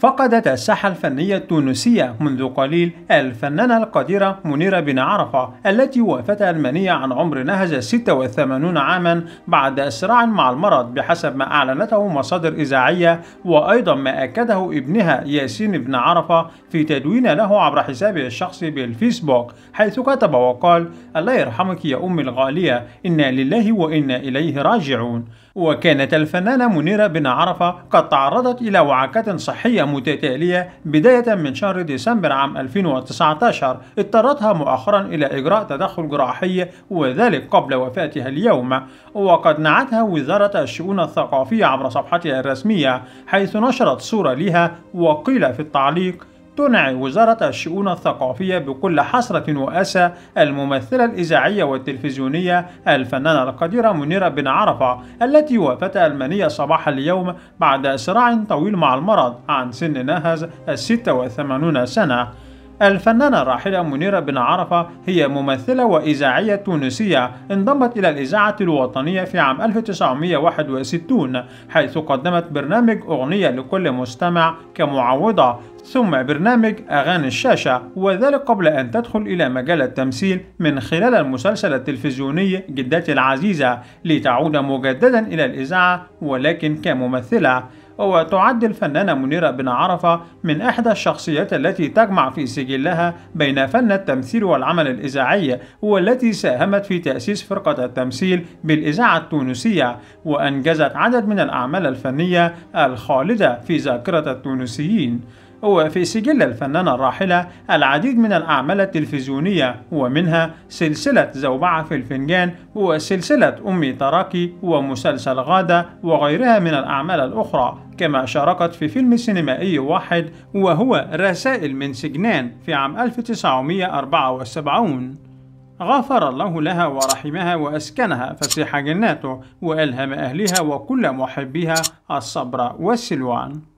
فقدت الساحة الفنية التونسية منذ قليل الفنانة القديرة منيرة بن عرفة التي وافتها المنية عن عمر نهج 86 عاما بعد صراع مع المرض بحسب ما أعلنته مصادر إذاعية وأيضا ما أكده ابنها ياسين بن عرفة في تدوين له عبر حسابه الشخصي بالفيسبوك حيث كتب وقال الله يرحمك يا أمي الغالية إنا لله وإنا إليه راجعون وكانت الفنانة منيرة بن عرفة قد تعرضت إلى وعكات صحية متتالية بداية من شهر ديسمبر عام 2019 اضطرتها مؤخرا إلى إجراء تدخل جراحي وذلك قبل وفاتها اليوم وقد نعتها وزارة الشؤون الثقافية عبر صفحتها الرسمية حيث نشرت صورة لها وقيل في التعليق تنعي وزارة الشؤون الثقافية بكل حسرة وأسى الممثلة الإذاعية والتلفزيونية الفنانة القديرة منيرة بن عرفة التي وافت ألمانيا صباح اليوم بعد صراع طويل مع المرض عن سن ناهز 86 سنة الفنانة الراحلة منيرة بن عرفة هي ممثلة وإذاعية تونسية انضمت إلى الإذاعة الوطنية في عام 1961 حيث قدمت برنامج أغنية لكل مستمع كمعوضة ثم برنامج أغاني الشاشة وذلك قبل أن تدخل إلى مجال التمثيل من خلال المسلسل التلفزيوني جدتي العزيزة لتعود مجددا إلى الإذاعة ولكن كممثلة وتعد الفنانة منيرة بن عرفة من إحدى الشخصيات التي تجمع في سجلها بين فن التمثيل والعمل الإذاعي والتي ساهمت في تأسيس فرقة التمثيل بالإذاعة التونسية وأنجزت عدد من الأعمال الفنية الخالدة في ذاكرة التونسيين وفي سجل الفنانة الراحلة العديد من الأعمال التلفزيونية ومنها سلسلة زوبعة في الفنجان وسلسلة أمي تراكي ومسلسل غادة وغيرها من الأعمال الأخرى كما شاركت في فيلم سينمائي واحد وهو رسائل من سجنان في عام 1974 غفر الله لها ورحمها وأسكنها فسيح جناته وألهم أهلها وكل محبيها الصبر والسلوان